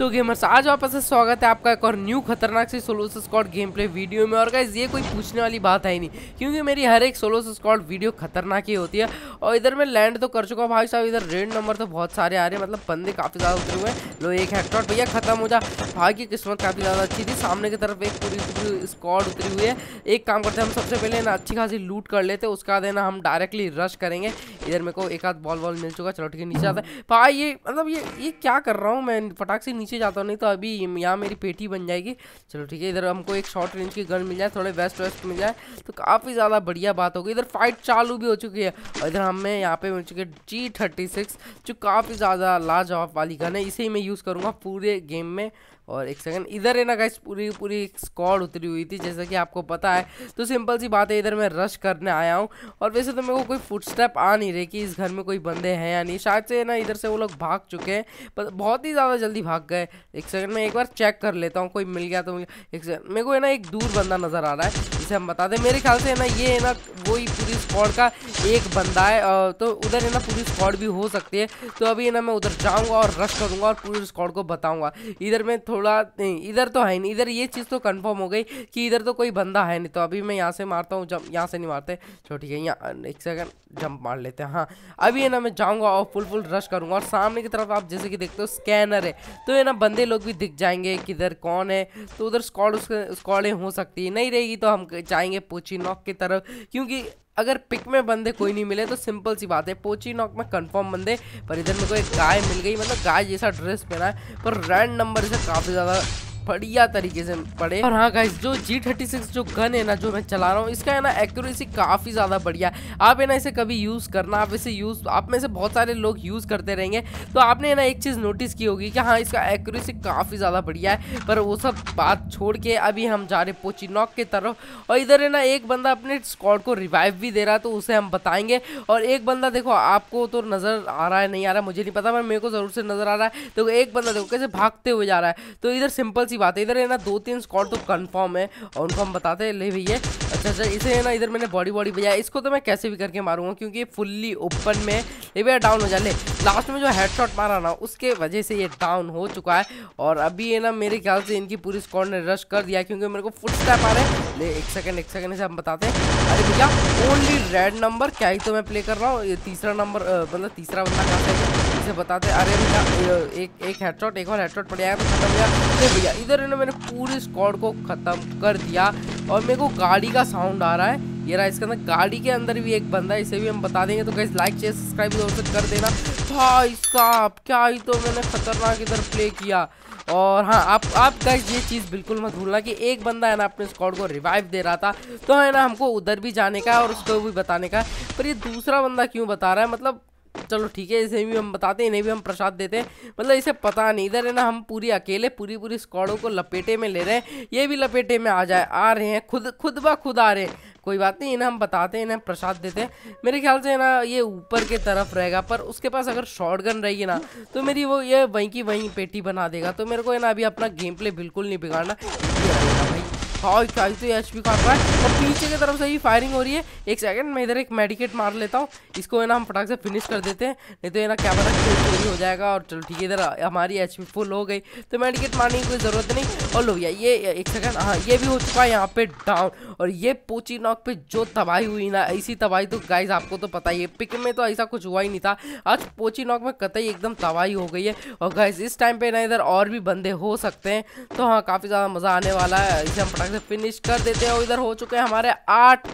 तो गेमर्स आज वापस से स्वागत है आपका एक और न्यू खतरनाक से solo squad game play video में और गाइज ये कोई पूछने वाली बात है ही नहीं क्योंकि मेरी हर एक सोलो स्कॉट वीडियो खतरनाक ही होती है और इधर मैं लैंड तो कर चुका हूँ भाई साहब इधर रेड नंबर तो बहुत सारे आ रहे हैं मतलब बंदे काफ़ी ज़्यादा उतरे हुए हैं लो एक हेडशॉट भैया खत्म हो जा भाई की किस्मत काफ़ी ज़्यादा अच्छी थी सामने की तरफ एक पूरी स्कॉट उतरी हुई है एक काम करते हैं हम सबसे पहले ना अच्छी खासी लूट कर लेते हैं उसका देना हम डायरेक्टली रश करेंगे इधर मेरे को एक आध बॉल वॉल मिल चुका चलो ठीक है नीचे आता है भाई ये मतलब ये ये क्या कर रहा हूँ मैं फटाक से नीचे नीचे जाता हूँ नहीं तो अभी यहाँ मेरी पेटी बन जाएगी चलो ठीक है इधर हमको एक शॉर्ट रेंज की गन मिल जाए थोड़े वेस्ट वेस्ट मिल जाए तो काफ़ी ज़्यादा बढ़िया बात होगी इधर फाइट चालू भी हो चुकी है और इधर हमें यहाँ पे मिल चुके जी थर्टी सिक्स जो काफ़ी ज़्यादा लाजवाब वाली गन है इसे ही मैं यूज़ करूँगा पूरे गेम में और एक सेकंड इधर है ना गाइस पूरी पूरी स्कॉड उतरी हुई थी जैसा कि आपको पता है तो सिंपल सी बात है इधर मैं रश करने आया हूँ और वैसे तो मेरे को कोई फुटस्टेप आ नहीं रहे कि इस घर में कोई बंदे हैं या नहीं शायद से ना इधर से वो लोग भाग चुके हैं पर बहुत ही ज़्यादा जल्दी भाग गए एक सेकंड मैं एक बार चेक कर लेता हूँ कोई मिल गया तो एक सेकंड मेरे को है ना एक दूर बंदा नज़र आ रहा है जिसे हम बता दें मेरे ख्याल से है ना ये है ना वही पूरी स्कॉड का एक बंदा है तो उधर है ना पूरी स्कॉड भी हो सकती है तो अभी है ना मैं उधर जाऊँगा और रश करूँगा और पूरी स्कॉड को बताऊँगा इधर मैं थोड़ा थोड़ा नहीं इधर तो है नहीं इधर ये चीज़ तो कंफर्म हो गई कि इधर तो कोई बंदा है नहीं तो अभी मैं यहाँ से मारता हूँ जंप यहाँ से नहीं मारते चलो ठीक है यहाँ एक सेकंड जंप मार लेते हैं हाँ अभी है ना मैं जाऊँगा और फुल फुल रश करूँगा और सामने की तरफ आप जैसे कि देखते हो स्कैनर है तो है ना बंदे लोग भी दिख जाएंगे किधर कौन है तो उधर स्कॉड उसके हो सकती है नहीं रहेगी तो हम जाएंगे पोची नॉक की तरफ क्योंकि अगर पिक में बंदे कोई नहीं मिले तो सिंपल सी बात है पोची नॉक में कंफर्म बंदे पर इधर मेरे को एक गाय मिल गई मतलब गाय जैसा ड्रेस पहना है पर रैंड नंबर इसे काफ़ी ज़्यादा बढ़िया तरीके से पड़े और हाँ गाइस जो जी थर्टी सिक्स जो गन है ना जो मैं चला रहा हूँ इसका है ना एक्यूरेसी काफ़ी ज़्यादा बढ़िया है आप है ना इसे कभी यूज़ करना आप इसे यूज़ आप में से बहुत सारे लोग यूज़ करते रहेंगे तो आपने ना एक चीज़ नोटिस की होगी कि हाँ इसका एक्यूरेसी काफ़ी ज़्यादा बढ़िया है पर वो सब बात छोड़ के अभी हम जा रहे पोचिनॉक की तरफ और इधर है ना एक बंदा अपने स्कॉड को रिवाइव भी दे रहा है तो उसे हम बताएंगे और एक बंदा देखो आपको तो नज़र आ रहा है नहीं आ रहा मुझे नहीं पता पर मेरे को ज़रूर से नज़र आ रहा है तो एक बंदा देखो कैसे भागते हुए जा रहा है तो इधर सिंपल सी की बात है इधर है ना दो तीन स्कॉट तो कन्फर्म है और उनको हम बताते हैं ले भैया अच्छा अच्छा इसे है ना इधर मैंने बॉडी बॉडी भेजा इसको तो मैं कैसे भी करके मारूंगा क्योंकि ये फुल्ली ओपन में ये भैया डाउन हो जा ले लास्ट में जो हेडशॉट मारा ना उसके वजह से ये डाउन हो चुका है और अभी ये ना मेरे ख्याल से इनकी पूरी स्कॉट ने रश कर दिया क्योंकि मेरे को फुट स्टैप आ रहे हैं ले एक सेकेंड एक सेकेंड इसे हम बताते हैं अरे भैया ओनली रेड नंबर क्या ही तो मैं प्ले कर रहा हूँ तीसरा नंबर मतलब तीसरा बंदा कहाँ से इसे से अरे भैया एक एक हेडशॉट एक और हेडशॉट पड़ जाएगा तो खत्म भैया तो भैया इधर इन्होंने मैंने पूरी स्कॉड को ख़त्म कर दिया और मेरे को गाड़ी का साउंड आ रहा है ये रहा इसके अंदर गाड़ी के अंदर भी एक बंदा है इसे भी हम बता देंगे तो कैसे लाइक शेयर सब्सक्राइब दोस्तों कर देना भाई साहब क्या ही तो मैंने खतरनाक इधर प्ले किया और हाँ आप आप गाइस ये चीज़ बिल्कुल मत भूलना कि एक बंदा है ना अपने स्कॉड को रिवाइव दे रहा था तो है ना हमको उधर भी जाने का और उसको भी बताने का पर ये दूसरा बंदा क्यों बता रहा है मतलब चलो ठीक है इसे भी हम बताते हैं इन्हें भी हम प्रसाद देते हैं मतलब इसे पता नहीं इधर है ना हम पूरी अकेले पूरी पूरी स्कॉडों को लपेटे में ले रहे हैं ये भी लपेटे में आ जाए आ रहे हैं खुद खुद ब खुद आ रहे हैं कोई बात नहीं इन्हें हम बताते हैं इन्हें प्रसाद देते हैं मेरे ख्याल से ना ये ऊपर के तरफ रहेगा पर उसके पास अगर शॉर्ट गन रहेगी ना तो मेरी वो ये वहीं की वहीं पेटी बना देगा तो मेरे को है ना अभी अपना गेम प्ले बिल्कुल नहीं बिगाड़ना हाँ काई तो एच पी का रहा है और पीछे की तरफ से ही फायरिंग हो रही है एक सेकंड मैं इधर एक मेडिकेट मार लेता हूँ इसको है ना हम फटाक से फिनिश कर देते हैं नहीं तो है ना क्या पता चोरी हो जाएगा और चलो ठीक है इधर हमारी एच पी फुल हो गई तो मेडिकेट मारने की कोई ज़रूरत नहीं और लो भैया ये एक सेकंड हाँ ये भी हो चुका है यहाँ पे डाउन और ये पोची नॉक पे जो तबाही हुई ना ऐसी तबाही तो गाइज आपको तो पता ही है पिक में तो ऐसा कुछ हुआ ही नहीं था आज पोची नॉक में कतई एकदम तबाही हो गई है और गाइज इस टाइम पे ना इधर और भी बंदे हो सकते हैं तो हाँ काफ़ी ज़्यादा मज़ा आने वाला है इसे हम फटाक से फिनिश कर देते हैं और इधर हो चुके हैं हमारे आठ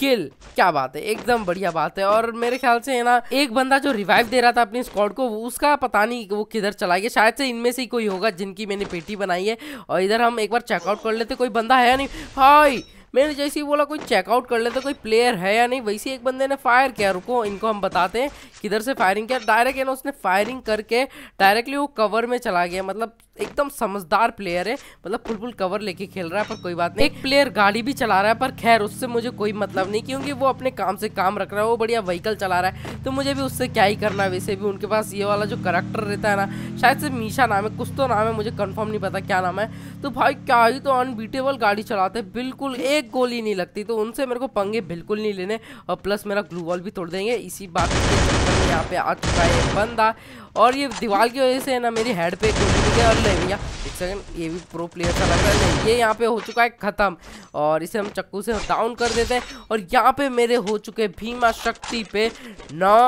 किल क्या बात है एकदम बढ़िया बात है और मेरे ख्याल से है ना एक बंदा जो रिवाइव दे रहा था अपनी स्कॉड को उसका पता नहीं वो किधर चला गया शायद से इनमें से ही कोई होगा जिनकी मैंने पेटी बनाई है और इधर हम एक बार चेकआउट कर लेते कोई बंदा है नहीं हाई मैंने जैसे ही बोला कोई चेकआउट कर लेते कोई प्लेयर है या नहीं वैसे एक बंदे ने फायर किया रुको इनको हम बताते हैं किधर से फायरिंग किया डायरेक्ट है ना उसने फायरिंग करके डायरेक्टली वो कवर में चला गया मतलब एकदम समझदार प्लेयर है मतलब फुल फुल कवर लेके खेल रहा है पर कोई बात नहीं एक प्लेयर गाड़ी भी चला रहा है पर खैर उससे मुझे कोई मतलब नहीं क्योंकि वो अपने काम से काम रख रहा है वो बढ़िया व्हीकल चला रहा है तो मुझे भी उससे क्या ही करना है वैसे भी उनके पास ये वाला जो करेक्टर रहता है ना शायद से मीशा नाम है कुछ तो नाम है मुझे कन्फर्म नहीं पता क्या नाम है तो भाई क्या ही तो अनबीटेबल गाड़ी चलाते बिल्कुल एक गोली नहीं लगती तो उनसे मेरे को पंगे बिल्कुल नहीं लेने और प्लस मेरा ग्लू वॉल भी तोड़ देंगे इसी बात यहाँ पे आ चुका है बंदा और ये दीवार की वजह से ना मेरी हेड पे गोली और नहीं भैया एक सेकंड ये भी प्रो प्लेयर का लग रहा है ये यहाँ पे हो चुका है ख़त्म और इसे हम चक्कू से डाउन कर देते हैं और यहाँ पे मेरे हो चुके भीमा शक्ति पे नौ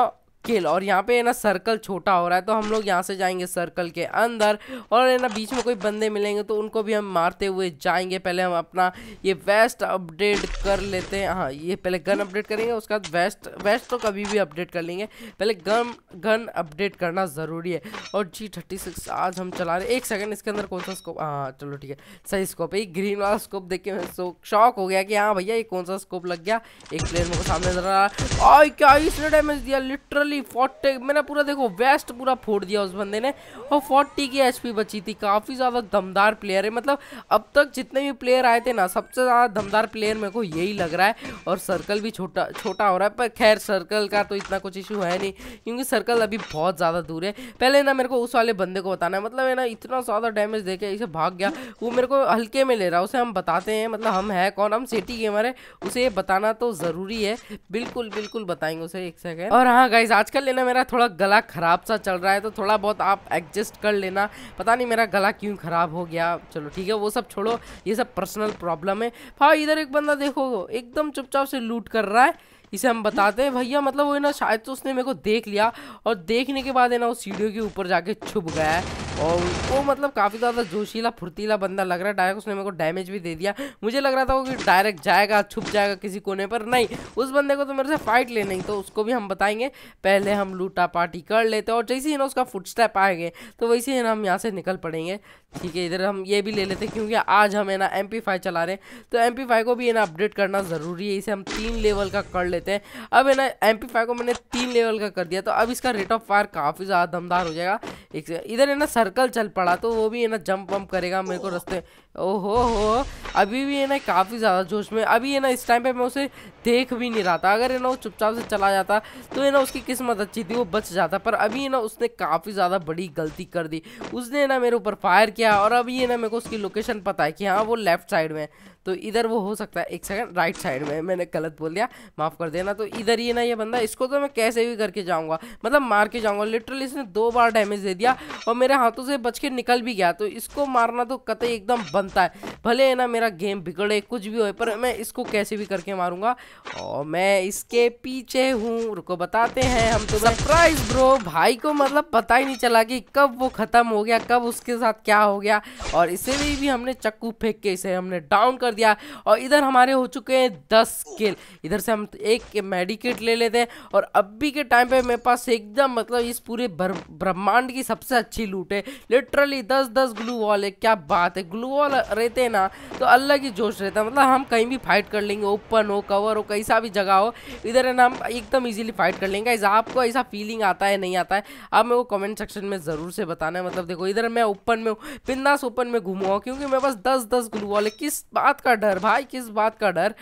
किल और यहाँ पे है ना सर्कल छोटा हो रहा है तो हम लोग यहाँ से जाएंगे सर्कल के अंदर और ना बीच में कोई बंदे मिलेंगे तो उनको भी हम मारते हुए जाएंगे पहले हम अपना ये वेस्ट अपडेट कर लेते हैं हाँ ये पहले गन अपडेट करेंगे उसके बाद वेस्ट वेस्ट तो कभी भी अपडेट कर लेंगे पहले गन गन अपडेट करना ज़रूरी है और जी थर्टी सिक्स आज हम चला रहे एक सेकेंड इसके अंदर कौन सा स्कोप हाँ चलो ठीक है सही स्कोप है ये ग्रीन वाला स्कोप देख के मैं शौक हो गया कि हाँ भैया ये कौन सा स्कोप लग गया एक प्लेयर मेरे को सामने नजर आ रहा है क्या इसने डैमेज दिया लिटरली लिटरली फोर्टी मैंने पूरा देखो वेस्ट पूरा फोड़ दिया उस बंदे ने और फोर्टी की एचपी बची थी काफ़ी ज़्यादा दमदार प्लेयर है मतलब अब तक जितने भी प्लेयर आए थे ना सबसे ज़्यादा दमदार प्लेयर मेरे को यही लग रहा है और सर्कल भी छोटा छोटा हो रहा है पर खैर सर्कल का तो इतना कुछ इशू है नहीं क्योंकि सर्कल अभी बहुत ज़्यादा दूर है पहले ना मेरे को उस वाले बंदे को बताना है मतलब है ना इतना ज़्यादा डैमेज देखे इसे भाग गया वो मेरे को हल्के में ले रहा है उसे हम बताते हैं मतलब हम है कौन हम सिटी गेमर है उसे बताना तो ज़रूरी है बिल्कुल बिल्कुल बताएंगे उसे एक सेकेंड और हाँ गाइज आजकल लेना मेरा थोड़ा गला ख़राब सा चल रहा है तो थोड़ा बहुत आप एडजस्ट कर लेना पता नहीं मेरा गला क्यों ख़राब हो गया चलो ठीक है वो सब छोड़ो ये सब पर्सनल प्रॉब्लम है भाई हाँ, इधर एक बंदा देखो एकदम चुपचाप से लूट कर रहा है इसे हम बताते हैं भैया मतलब वो ना शायद तो उसने मेरे को देख लिया और देखने के बाद है ना वो सीढ़ियों के ऊपर जाके छुप गया है और वो मतलब काफ़ी ज़्यादा जोशीला फुर्तीला बंदा लग रहा है डायरेक्ट उसने मेरे को डैमेज भी दे दिया मुझे लग रहा था वो कि डायरेक्ट जाएगा छुप जाएगा किसी कोने पर नहीं उस बंदे को तो मेरे से फाइट लेनी तो उसको भी हम बताएंगे पहले हम लूटा पार्टी कर लेते हैं और जैसे ही ना उसका फुट स्टेप आएंगे तो वैसे ही ना हम यहाँ से निकल पड़ेंगे ठीक है इधर हम ये भी ले लेते हैं क्योंकि आज हम है ना एम चला रहे हैं तो एम को भी है ना अपडेट करना ज़रूरी है इसे हम तीन लेवल का कर लेते हैं अब है ना एम को मैंने तीन लेवल का कर दिया तो अब इसका रेट ऑफ फायर काफ़ी ज़्यादा दमदार हो जाएगा इधर है ना सर्कल चल पड़ा तो वो भी है ना जंप वम्प करेगा मेरे को रस्ते ओहो हो अभी भी है ना काफ़ी ज़्यादा जोश में अभी है ना इस टाइम पे मैं उसे देख भी नहीं रहा था अगर है ना वो चुपचाप से चला जाता तो है ना उसकी किस्मत अच्छी थी वो बच जाता पर अभी है ना उसने काफ़ी ज़्यादा बड़ी गलती कर दी उसने ना मेरे ऊपर फायर किया और अभी है ना मेरे को उसकी लोकेशन पता है कि हाँ वो लेफ्ट साइड में है तो इधर वो हो सकता है एक सेकंड राइट साइड में मैंने गलत बोल दिया माफ़ कर देना तो इधर ही ना ये बंदा इसको तो मैं कैसे भी करके जाऊँगा मतलब मार के जाऊँगा लिटरली इसने दो बार डैमेज दे दिया और मेरे हाथों से बच के निकल भी गया तो इसको मारना तो कतई एकदम बनता है भले है ना मेरा गेम बिगड़े कुछ भी हो पर मैं इसको कैसे भी करके मारूंगा और मैं इसके पीछे हूँ रुको बताते हैं हम तो सरप्राइज ब्रो भाई को मतलब पता ही नहीं चला कि कब वो ख़त्म हो गया कब उसके साथ क्या हो गया और इसे भी हमने चक्कू फेंक के इसे हमने डाउन कर कर दिया और इधर हमारे हो चुके हैं दस किल इधर से हम एक मेडिकेट ले लेते हैं और अभी के टाइम पे मेरे पास एकदम मतलब इस पूरे ब्रह्मांड की सबसे अच्छी लूट है लिटरली दस दस ग्लू वॉल है क्या बात है ग्लू वॉल रहते ना तो अल्लाह की जोश रहता मतलब हम कहीं भी फाइट कर लेंगे ओपन हो कवर हो कैसा भी जगह हो इधर है ना हम एकदम ईजिली फाइट कर लेंगे ऐसा आपको ऐसा फीलिंग आता है नहीं आता है आप मेरे को कमेंट सेक्शन में ज़रूर से बताना है मतलब देखो इधर मैं ओपन में बिंदास ओपन में घूमूंगा क्योंकि मेरे पास दस दस ग्लू वॉल है किस बात का डर भाई किस बात का डर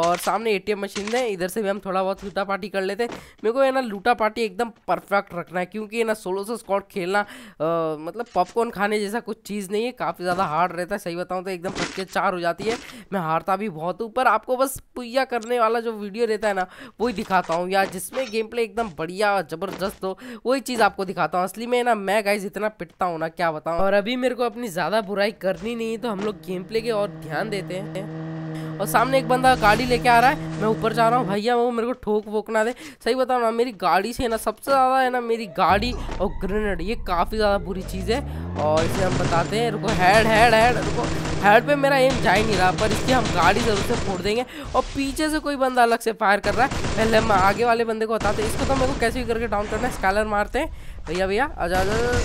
और सामने एटीएम मशीन है इधर से भी हम थोड़ा बहुत लूटा पार्टी कर लेते हैं मेरे को है ना लूटा पार्टी एकदम परफेक्ट रखना है क्योंकि है ना सोलो सो स्कॉट खेलना आ, मतलब पॉपकॉर्न खाने जैसा कुछ चीज़ नहीं है काफ़ी ज़्यादा हार्ड रहता है सही बताऊँ तो एकदम पक्के चार हो जाती है मैं हारता भी बहुत हूँ पर आपको बस पुया करने वाला जो वीडियो रहता है ना वही दिखाता हूँ या जिसमें गेम प्ले एकदम बढ़िया ज़बरदस्त हो वही चीज़ आपको दिखाता हूँ असली में ना मैं गाइज इतना पिटता हूँ ना क्या बताऊँ और अभी मेरे को अपनी ज़्यादा बुराई करनी नहीं है तो हम लोग गेम प्ले के और ध्यान देते हैं और सामने एक बंदा गाड़ी लेके आ रहा है मैं ऊपर जा रहा हूँ भैया वो मेरे को ठोक वोक ना दे सही बताओ ना मेरी गाड़ी से है ना सबसे ज़्यादा है ना मेरी गाड़ी और ग्रेनेड ये काफ़ी ज़्यादा बुरी चीज़ है और इसे हम बताते हैं रुको हेड हेड हेड रुको हेड पे मेरा एम जा ही नहीं रहा पर इसकी हम गाड़ी ज़रूर से फोड़ देंगे और पीछे से कोई बंदा अलग से फायर कर रहा है पहले हम आगे वाले बंदे को बताते हैं इसको तो मेरे को कैसे भी करके डाउन करना है स्कैलर मारते हैं भैया भैया आजा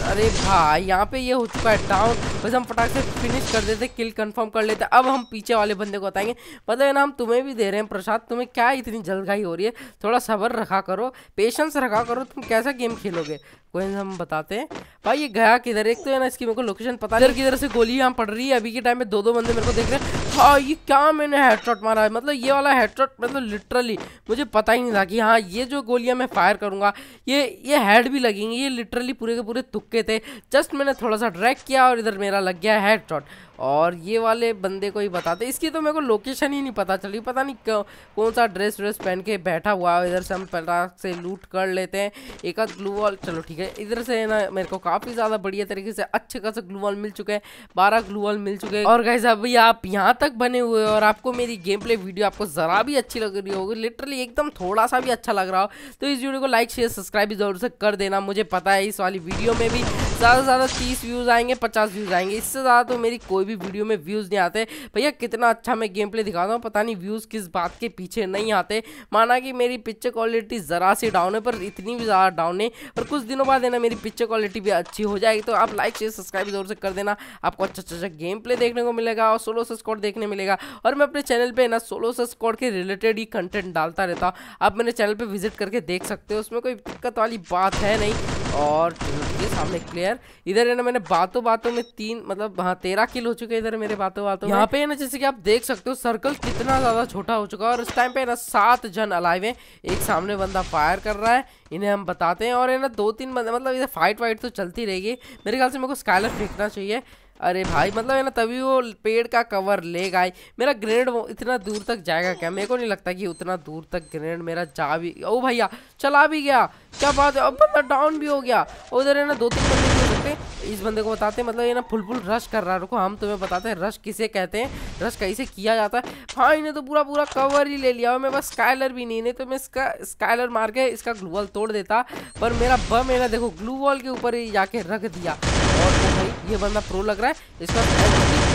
अरे भाई यहाँ पे ये हो चुका है डाउन बस हम फटाक से फिनिश कर देते किल कंफर्म कर लेते अब हम पीछे वाले बंदे को बताएंगे पता है ना हम तुम्हें भी दे रहे हैं प्रसाद तुम्हें क्या इतनी जल्दघाई हो रही है थोड़ा सब्र रखा करो पेशेंस रखा करो तुम कैसा गेम खेलोगे कोई हम बताते हैं भाई ये गया किधर एक तो है ना इसकी मेरे को लोकेशन पता नहीं किधर से गोली यहाँ पड़ रही है अभी के टाइम में दो दो बंदे मेरे को देख रहे हैं हाँ ये क्या मैंने हेडशॉट मारा है मतलब ये वाला हेडशॉट मतलब लिटरली मुझे पता ही नहीं था कि हाँ ये जो गोलियाँ मैं फायर करूँगा ये ये हेड भी लगेंगी ये लिटरली पूरे के पूरे तुक्के थे जस्ट मैंने थोड़ा सा ड्रैक किया और इधर मेरा लग गया हेडशॉट शॉट और ये वाले बंदे को ही बताते इसकी तो मेरे को लोकेशन ही नहीं पता चली पता नहीं क्यों कौन सा ड्रेस व्रेस पहन के बैठा हुआ है इधर से हम पहला से लूट कर लेते हैं एक आध ग्लू वॉल चलो ठीक है इधर से ना मेरे को काफ़ी ज़्यादा बढ़िया तरीके से अच्छे खास ग्लू वॉल मिल चुके हैं बारह ग्लू वॉल मिल चुके हैं और गैस अभी आप यहाँ तक बने हुए और आपको मेरी गेम प्ले वीडियो आपको ज़रा भी अच्छी लग रही होगी लिटरली एकदम थोड़ा सा भी अच्छा लग रहा हो तो इस वीडियो को लाइक शेयर सब्सक्राइब भी जरूर से कर देना मुझे पता है इस वाली वीडियो में भी ज़्यादा से ज़्यादा तीस व्यूज़ आएंगे पचास व्यूज़ आएंगे इससे ज़्यादा तो मेरी कोई भी वीडियो में व्यूज़ नहीं आते भैया कितना अच्छा मैं गेम प्ले दिखाता हूँ पता नहीं व्यूज़ किस बात के पीछे नहीं आते माना कि मेरी पिक्चर क्वालिटी ज़रा सी डाउन है पर इतनी भी ज़्यादा डाउन है पर कुछ दिनों बाद है ना मेरी पिक्चर क्वालिटी भी अच्छी हो जाएगी तो आप लाइक शेयर सब्सक्राइब जरूर से कर देना आपको अच्छा अच्छा गेम अच्छा प्ले देखने को मिलेगा और सोलो सा देखने मिलेगा और मैं अपने चैनल पर ना सोलो सस्कॉड के रिलेटेड ही कंटेंट डालता रहता हूँ आप मेरे चैनल पर विजिट करके देख सकते हो उसमें कोई दिक्कत वाली बात है नहीं और सामने क्लियर यार इधर है ना मैंने बातों बातों में तीन मतलब हाँ तेरह किल हो चुके हैं इधर मेरे बातों बातों यहाँ पे है ना जैसे कि आप देख सकते हो सर्कल कितना ज़्यादा छोटा हो चुका है और इस टाइम पे ना सात जन अलाइव हैं एक सामने बंदा फायर कर रहा है इन्हें हम बताते हैं और है ना दो तीन मतलब इधर फाइट वाइट तो चलती रहेगी मेरे ख्याल से मेरे को स्काइलर फेंकना चाहिए अरे भाई मतलब है ना तभी वो पेड़ का कवर ले गए मेरा ग्रेनेड इतना दूर तक जाएगा क्या मेरे को नहीं लगता कि उतना दूर तक ग्रेनेड मेरा जा भी ओ भैया चला भी गया क्या बात है अब बंदा डाउन भी हो गया उधर है ना दो तीन बंदे भी सकते इस बंदे को बताते हैं मतलब ये ना फुल फुल रश कर रहा है रुको हम तुम्हें बताते हैं रश किसे कहते हैं रश कैसे किया जाता है हाँ इन्हें तो पूरा पूरा कवर ही ले लिया और मेरे पास स्काइलर भी नहीं नहीं तो मैं इसका स्काइलर मार के इसका ग्लूवॉल तोड़ देता पर मेरा बम है ना देखो ग्लूवॉल के ऊपर ही जाके रख दिया और भाई ये बंदा प्रो लग रहा है इसका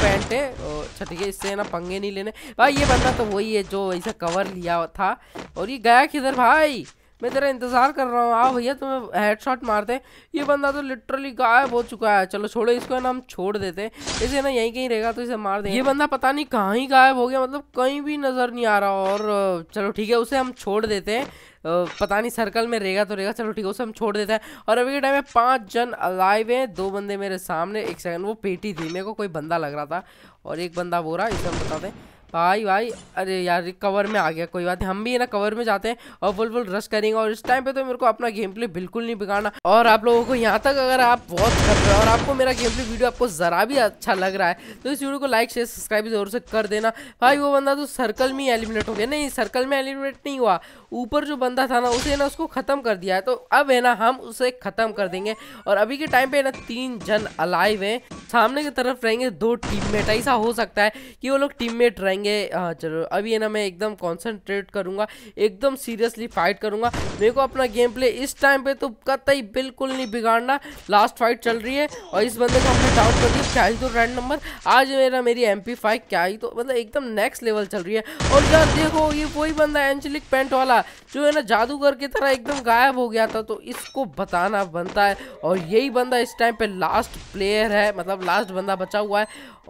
पैंट है अच्छा ठीक है इससे ना पंगे नहीं लेने भाई ये बंदा तो वही है जो ऐसा कवर लिया था और ये गया किधर भाई मैं तेरा इंतज़ार कर रहा हूँ आओ भैया तुम्हें हेड शॉट मारते ये बंदा तो लिटरली गायब हो चुका है चलो छोड़ो इसको ना हम छोड़ देते इसे ना यहीं कहीं रहेगा तो इसे मार दें ये बंदा पता नहीं कहाँ ही गायब हो गया मतलब कहीं भी नज़र नहीं आ रहा और चलो ठीक है उसे हम छोड़ देते हैं पता नहीं सर्कल में रहेगा तो रहेगा चलो ठीक है उसे हम छोड़ देते हैं और अभी के टाइम में पाँच जन अलाइव हैं दो बंदे मेरे सामने एक सेकंड वो पेटी थी मेरे को कोई बंदा लग रहा था और एक बंदा बोरा इसे हम बताते हैं भाई भाई अरे यार कवर में आ गया कोई बात नहीं हम भी है ना कवर में जाते हैं और फुल फुल रश करेंगे और इस टाइम पे तो मेरे को अपना गेम प्ले बिल्कुल नहीं बिगाड़ना और आप लोगों को यहाँ तक अगर आप बहुत कर रहे हो और आपको मेरा गेम प्ले वीडियो आपको ज़रा भी अच्छा लग रहा है तो इस वीडियो को लाइक शेयर सब्सक्राइब जरूर से कर देना भाई वो बंदा तो सर्कल में एलिमिनेट हो गया नहीं सर्कल में एलिमिनेट नहीं हुआ ऊपर जो बंदा था ना उसे ना उसको ख़त्म कर दिया है तो अब है ना हम उसे ख़त्म कर देंगे और अभी के टाइम पे ना तीन जन अलाइव है सामने की तरफ रहेंगे दो टीम ऐसा हो सकता है कि वो लोग टीम रहेंगे जाएंगे हाँ चलो अभी है ना मैं एकदम कॉन्सेंट्रेट करूँगा एकदम सीरियसली फाइट करूँगा मेरे को अपना गेम प्ले इस टाइम पे तो कतई बिल्कुल नहीं बिगाड़ना लास्ट फाइट चल रही है और इस बंदे को हमने डाउन कर दिया क्या ही तो रैंड नंबर आज मेरा मेरी एम पी फाइव क्या ही तो मतलब एकदम नेक्स्ट लेवल चल रही है और यार देखो ये वही बंदा एंजलिक पेंट वाला जो है ना जादूगर की तरह एकदम गायब हो गया था तो इसको बताना बनता है और यही बंदा इस टाइम पे लास्ट प्लेयर है मतलब लास्ट बंदा बचा हुआ है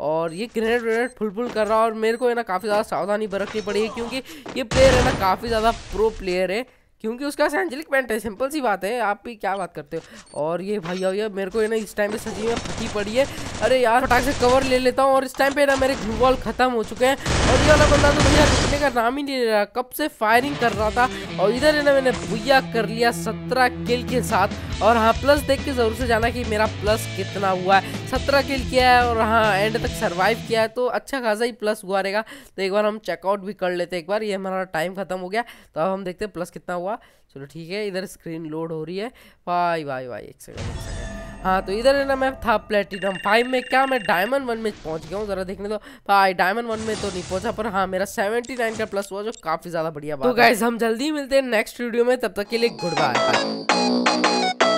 और ये ग्रेनेड व्रेनेड फुल फुल कर रहा है और मेरे को है ना काफ़ी ज़्यादा सावधानी बरतनी पड़ी है क्योंकि ये प्लेयर है ना काफ़ी ज़्यादा प्रो प्लेयर है क्योंकि उसका एंजेलिक पेंट है सिंपल सी बात है आप भी क्या बात करते हो और ये भैया भैया मेरे को ये ना इस टाइम पे सजी में फटी पड़ी है अरे यार फटाक से कवर ले लेता हूँ और इस टाइम पे ना मेरे ग्लू बॉल खत्म हो चुके हैं और ये वाला बंदा तो भैया रुकने का नाम ही नहीं ले रहा कब से फायरिंग कर रहा था और इधर है ना मैंने भैया कर लिया सत्रह किल के साथ और हाँ प्लस देख के ज़रूर से जाना कि मेरा प्लस कितना हुआ है सत्रह किल किया है और हाँ एंड तक सर्वाइव किया है तो अच्छा खासा ही प्लस हुआ रहेगा तो एक बार हम चेकआउट भी कर लेते एक बार ये हमारा टाइम खत्म हो गया तो अब हम देखते हैं प्लस कितना हुआ हुआ चलो ठीक है इधर स्क्रीन लोड हो रही है वाई वाई वाई एक सेकंड हाँ तो इधर है ना मैं था प्लेटिनम फाइव में क्या मैं डायमंड वन में पहुंच गया हूँ ज़रा देखने दो भाई डायमंड वन में तो नहीं पहुंचा पर हाँ मेरा सेवेंटी नाइन का प्लस हुआ जो काफ़ी ज़्यादा बढ़िया बात तो गाइज हम जल्दी मिलते हैं नेक्स्ट वीडियो में तब तक के लिए गुड बाय